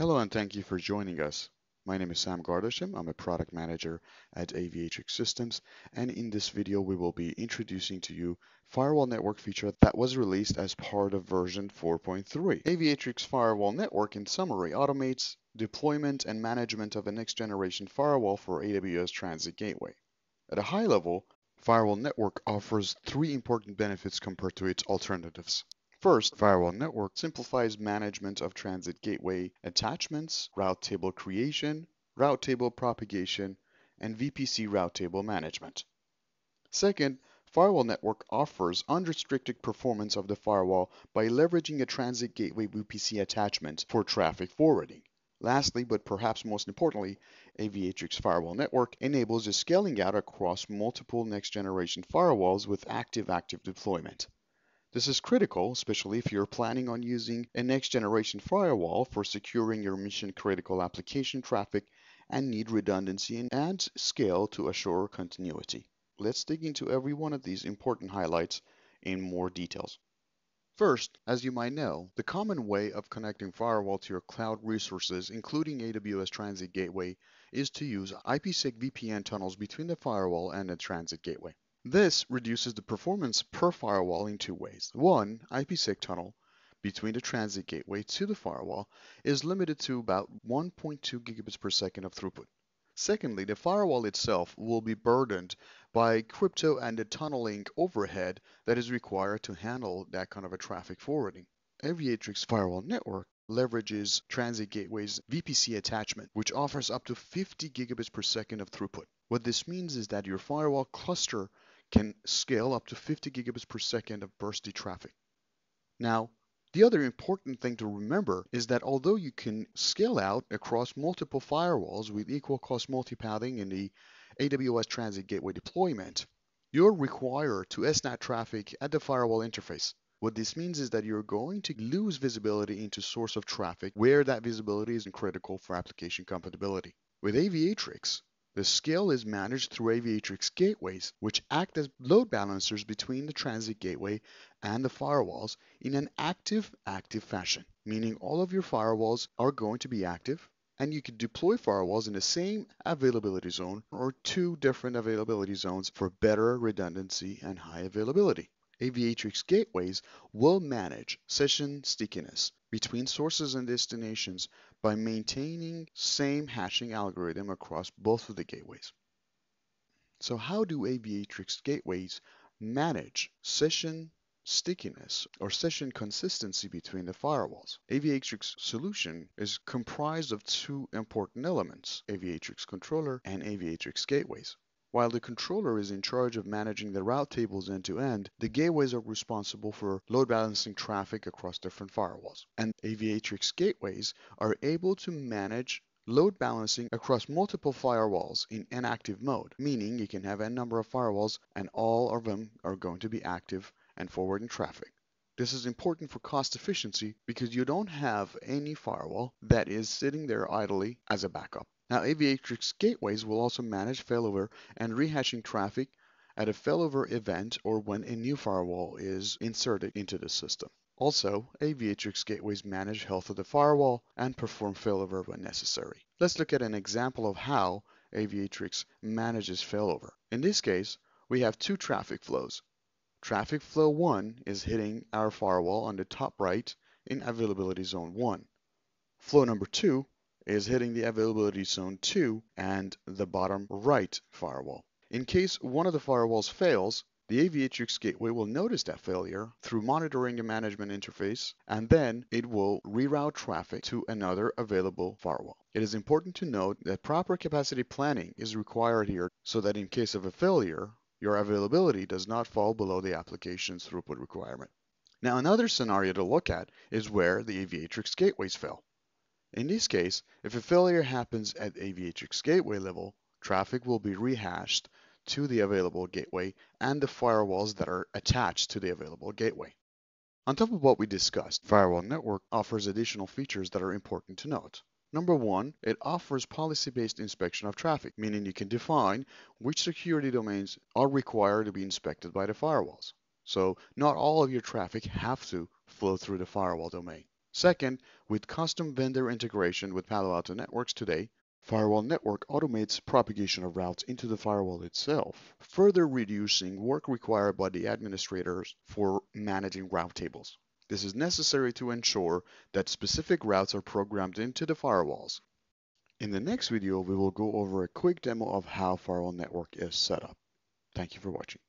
Hello and thank you for joining us. My name is Sam Gardasham. I'm a product manager at Aviatrix Systems and in this video we will be introducing to you Firewall Network feature that was released as part of version 4.3. Aviatrix Firewall Network in summary automates deployment and management of a next generation firewall for AWS Transit Gateway. At a high level, Firewall Network offers three important benefits compared to its alternatives. First, Firewall Network simplifies management of transit gateway attachments, route table creation, route table propagation, and VPC route table management. Second, Firewall Network offers unrestricted performance of the firewall by leveraging a transit gateway VPC attachment for traffic forwarding. Lastly, but perhaps most importantly, AVHX Firewall Network enables a scaling out across multiple next generation firewalls with active active deployment. This is critical, especially if you're planning on using a next generation firewall for securing your mission critical application traffic and need redundancy and scale to assure continuity. Let's dig into every one of these important highlights in more details. First, as you might know, the common way of connecting firewall to your cloud resources, including AWS Transit Gateway, is to use IPsec VPN tunnels between the firewall and the transit gateway. This reduces the performance per firewall in two ways. One, IPsec tunnel between the transit gateway to the firewall is limited to about 1.2 gigabits per second of throughput. Secondly, the firewall itself will be burdened by crypto and the tunneling overhead that is required to handle that kind of a traffic forwarding. Aviatrix Firewall Network leverages Transit Gateway's VPC attachment, which offers up to 50 gigabits per second of throughput. What this means is that your firewall cluster can scale up to 50 gigabits per second of bursty traffic. Now, the other important thing to remember is that although you can scale out across multiple firewalls with equal cost multipathing in the AWS Transit Gateway deployment, you're required to SNAT traffic at the firewall interface. What this means is that you're going to lose visibility into source of traffic where that visibility is critical for application compatibility. With Aviatrix, the scale is managed through Aviatrix gateways, which act as load balancers between the transit gateway and the firewalls in an active active fashion, meaning all of your firewalls are going to be active and you can deploy firewalls in the same availability zone or two different availability zones for better redundancy and high availability. Aviatrix gateways will manage session stickiness between sources and destinations by maintaining same hashing algorithm across both of the gateways. So how do Aviatrix gateways manage session stickiness or session consistency between the firewalls. Aviatrix solution is comprised of two important elements, Aviatrix controller and Aviatrix gateways. While the controller is in charge of managing the route tables end to end, the gateways are responsible for load balancing traffic across different firewalls. And Aviatrix gateways are able to manage load balancing across multiple firewalls in active mode, meaning you can have a number of firewalls and all of them are going to be active and forwarding traffic. This is important for cost efficiency because you don't have any firewall that is sitting there idly as a backup. Now, Aviatrix gateways will also manage failover and rehashing traffic at a failover event or when a new firewall is inserted into the system. Also, Aviatrix gateways manage health of the firewall and perform failover when necessary. Let's look at an example of how Aviatrix manages failover. In this case, we have two traffic flows. Traffic flow 1 is hitting our firewall on the top right in availability zone 1. Flow number 2 is hitting the availability zone 2 and the bottom right firewall. In case one of the firewalls fails, the AVHX gateway will notice that failure through monitoring the management interface, and then it will reroute traffic to another available firewall. It is important to note that proper capacity planning is required here so that in case of a failure, your availability does not fall below the application's throughput requirement. Now, another scenario to look at is where the Aviatrix gateways fail. In this case, if a failure happens at AVHX gateway level, traffic will be rehashed to the available gateway and the firewalls that are attached to the available gateway. On top of what we discussed, Firewall Network offers additional features that are important to note. Number one, it offers policy-based inspection of traffic, meaning you can define which security domains are required to be inspected by the firewalls. So not all of your traffic have to flow through the firewall domain. Second, with custom vendor integration with Palo Alto Networks today, Firewall Network automates propagation of routes into the firewall itself, further reducing work required by the administrators for managing route tables. This is necessary to ensure that specific routes are programmed into the firewalls. In the next video, we will go over a quick demo of how Firewall Network is set up. Thank you for watching.